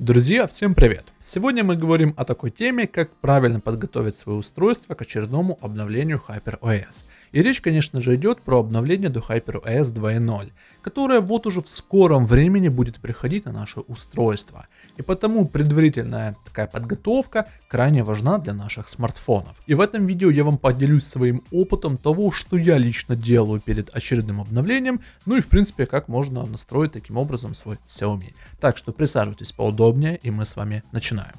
Друзья, всем привет! Сегодня мы говорим о такой теме, как правильно подготовить свое устройство к очередному обновлению HyperOS. И речь, конечно же, идет про обновление до HyperOS 2.0, которое вот уже в скором времени будет приходить на наше устройство. И потому предварительная такая подготовка крайне важна для наших смартфонов. И в этом видео я вам поделюсь своим опытом того, что я лично делаю перед очередным обновлением, ну и в принципе, как можно настроить таким образом свой Xiaomi. Так что присаживайтесь поудобнее поудобнее, и мы с вами начинаем.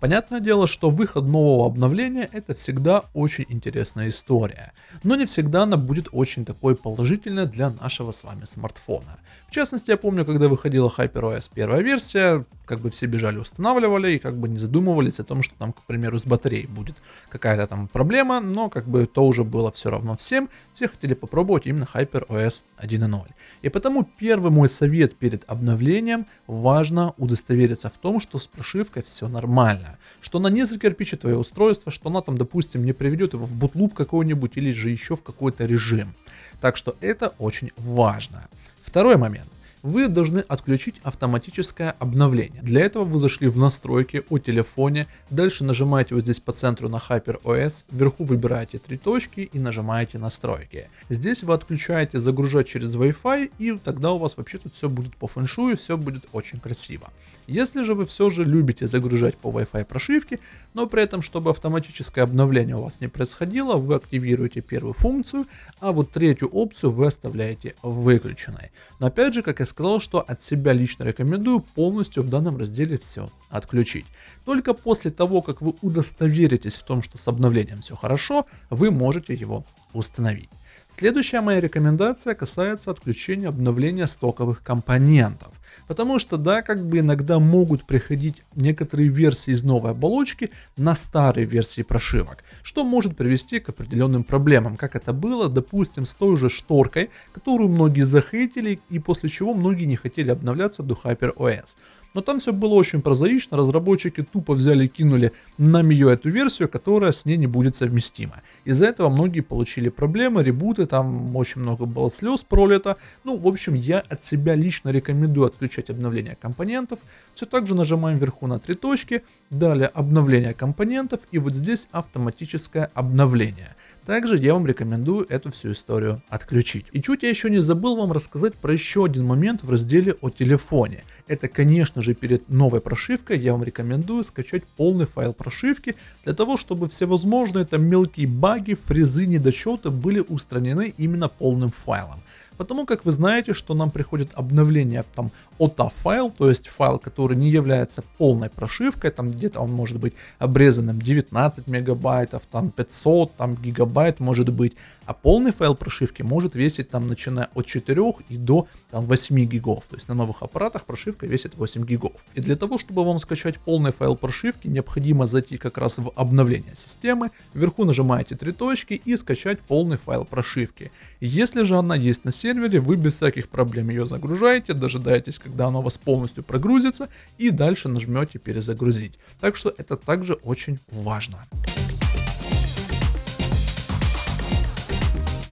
Понятное дело, что выход нового обновления это всегда очень интересная история, но не всегда она будет очень такой положительной для нашего с вами смартфона. В частности, я помню, когда выходила HyperOS первая версия, как бы все бежали устанавливали и как бы не задумывались о том, что там, к примеру, с батареей будет какая-то там проблема, но как бы то уже было все равно всем, все хотели попробовать именно HyperOS 1.0. И потому первый мой совет перед обновлением, важно удостовериться в том, что с прошивкой все нормально сильная, что она не закирпичит твое устройство, что она там, допустим, не приведет его в бутлуп какой-нибудь или же еще в какой-то режим. Так что это очень важно. Второй момент вы должны отключить автоматическое обновление. Для этого вы зашли в настройки о телефоне, дальше нажимаете вот здесь по центру на HyperOS, вверху выбираете три точки и нажимаете настройки. Здесь вы отключаете загружать через Wi-Fi и тогда у вас вообще тут все будет по фэншую, все будет очень красиво. Если же вы все же любите загружать по Wi-Fi прошивки, но при этом, чтобы автоматическое обновление у вас не происходило, вы активируете первую функцию, а вот третью опцию вы оставляете выключенной. Но опять же, как я сказал, что от себя лично рекомендую полностью в данном разделе все отключить. Только после того, как вы удостоверитесь в том, что с обновлением все хорошо, вы можете его установить. Следующая моя рекомендация касается отключения обновления стоковых компонентов. Потому что, да, как бы иногда могут приходить некоторые версии из новой оболочки на старые версии прошивок, что может привести к определенным проблемам, как это было, допустим, с той же шторкой, которую многие захейтили и после чего многие не хотели обновляться до HyperOS. Но там все было очень прозаично, разработчики тупо взяли и кинули на MIUI эту версию, которая с ней не будет совместима. Из-за этого многие получили проблемы, ребуты, там очень много было слез пролито. Ну, в общем, я от себя лично рекомендую подключать обновление компонентов. Все так же нажимаем вверху на три точки, далее обновление компонентов и вот здесь автоматическое обновление. Также я вам рекомендую эту всю историю отключить. И чуть я еще не забыл вам рассказать про еще один момент в разделе о телефоне. Это, конечно же, перед новой прошивкой я вам рекомендую скачать полный файл прошивки для того, чтобы всевозможные там мелкие баги, фрезы, недочеты были устранены именно полным файлом. Потому как вы знаете, что нам приходит обновление там OTA файл, то есть файл, который не является полной прошивкой, там где-то он может быть обрезанным 19 мегабайтов, там 500, там гигабайт может быть, а полный файл прошивки может весить там начиная от 4 и до там 8 гигов, то есть на новых аппаратах прошивка весит 8 гигов. И для того, чтобы вам скачать полный файл прошивки, необходимо зайти как раз в обновление системы, вверху нажимаете три точки и скачать полный файл прошивки. Если же она есть на сервере, сервере, вы без всяких проблем ее загружаете, дожидаетесь, когда оно у вас полностью прогрузится, и дальше нажмете перезагрузить. Так что это также очень важно.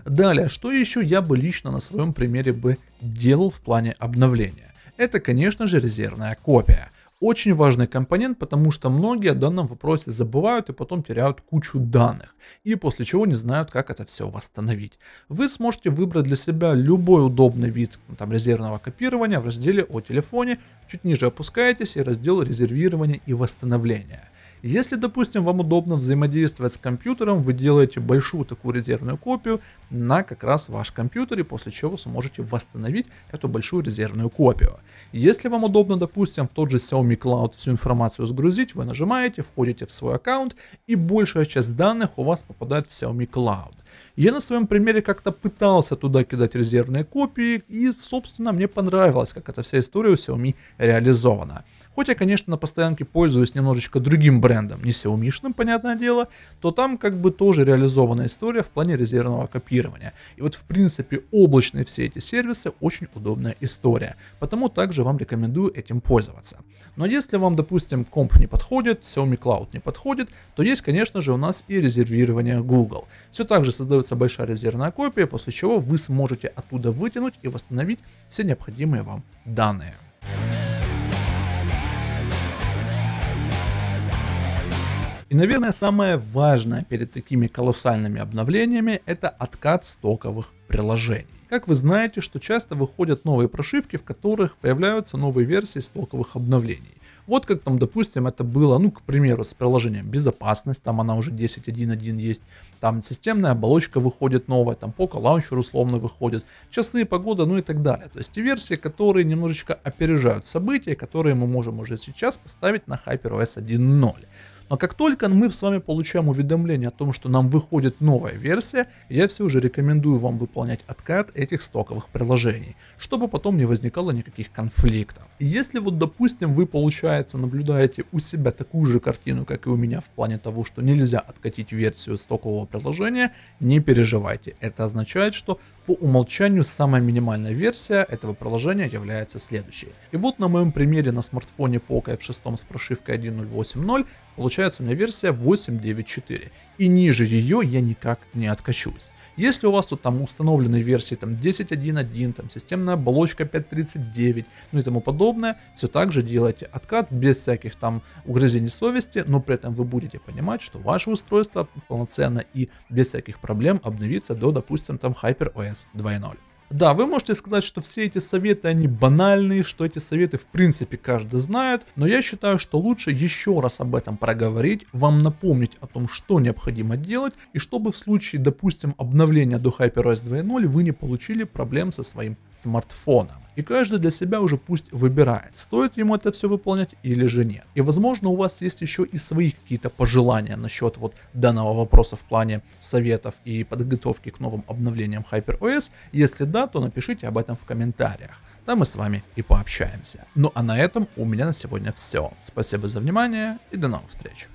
Далее, что еще я бы лично на своем примере бы делал в плане обновления? Это, конечно же, резервная копия. Очень важный компонент, потому что многие о данном вопросе забывают и потом теряют кучу данных, и после чего не знают, как это все восстановить. Вы сможете выбрать для себя любой удобный вид ну, там, резервного копирования в разделе о телефоне, чуть ниже опускаетесь и раздел резервирования и восстановления. Если, допустим, вам удобно взаимодействовать с компьютером, вы делаете большую такую резервную копию на как раз ваш компьютер, и после чего вы сможете восстановить эту большую резервную копию. Если вам удобно, допустим, в тот же Xiaomi Cloud всю информацию сгрузить, вы нажимаете, входите в свой аккаунт, и большая часть данных у вас попадает в Xiaomi Cloud. Я на своем примере как-то пытался туда кидать резервные копии, и, собственно, мне понравилось, как эта вся история у Xiaomi реализована. Хоть я, конечно, на постоянке пользуюсь немножечко другим брендом, не xiaomi понятное дело, то там как бы тоже реализована история в плане резервного копирования. И вот, в принципе, облачные все эти сервисы очень удобная история, потому также вам рекомендую этим пользоваться. Но если вам, допустим, комп не подходит, Xiaomi Cloud не подходит, то есть, конечно же, у нас и резервирование Google. Все так же создается производится большая резервная копия, после чего вы сможете оттуда вытянуть и восстановить все необходимые вам данные. И, наверное, самое важное перед такими колоссальными обновлениями – это откат стоковых приложений. Как вы знаете, что часто выходят новые прошивки, в которых появляются новые версии стоковых обновлений. Вот как там, допустим, это было, ну, к примеру, с приложением безопасность, там она уже 10.1.1 есть, там системная оболочка выходит новая, там пока лаунчер условно выходит, часы, погода, ну и так далее. То есть те версии, которые немножечко опережают события, которые мы можем уже сейчас поставить на HyperOS 1.0. Но как только мы с вами получаем уведомление о том, что нам выходит новая версия, я все же рекомендую вам выполнять откат этих стоковых приложений, чтобы потом не возникало никаких конфликтов. если вот, допустим, вы, получается, наблюдаете у себя такую же картину, как и у меня в плане того, что нельзя откатить версию стокового приложения, не переживайте. Это означает, что по умолчанию самая минимальная версия этого приложения является следующей. И вот на моем примере на смартфоне Poco F6 с прошивкой 1.0.8.0 получается у меня версия 8.9.4. И ниже ее я никак не откачусь. Если у вас тут там установлены версии там 10.1.1, там системная оболочка 5.39, ну и тому подобное, все так же делайте откат без всяких там угрызений совести, но при этом вы будете понимать, что ваше устройство полноценно и без всяких проблем обновится до, допустим, там HyperOS Business 2.0. Да, вы можете сказать, что все эти советы, они банальные, что эти советы в принципе каждый знает, но я считаю, что лучше еще раз об этом проговорить, вам напомнить о том, что необходимо делать, и чтобы в случае, допустим, обновления до HyperOS 2.0 вы не получили проблем со своим смартфоном. И каждый для себя уже пусть выбирает, стоит ему это все выполнять или же нет. И возможно у вас есть еще и свои какие-то пожелания насчет вот данного вопроса в плане советов и подготовки к новым обновлениям HyperOS. Если да, сюда, то напишите об этом в комментариях. Там мы с вами и пообщаемся. Ну а на этом у меня на сегодня все. Спасибо за внимание и до новых встреч.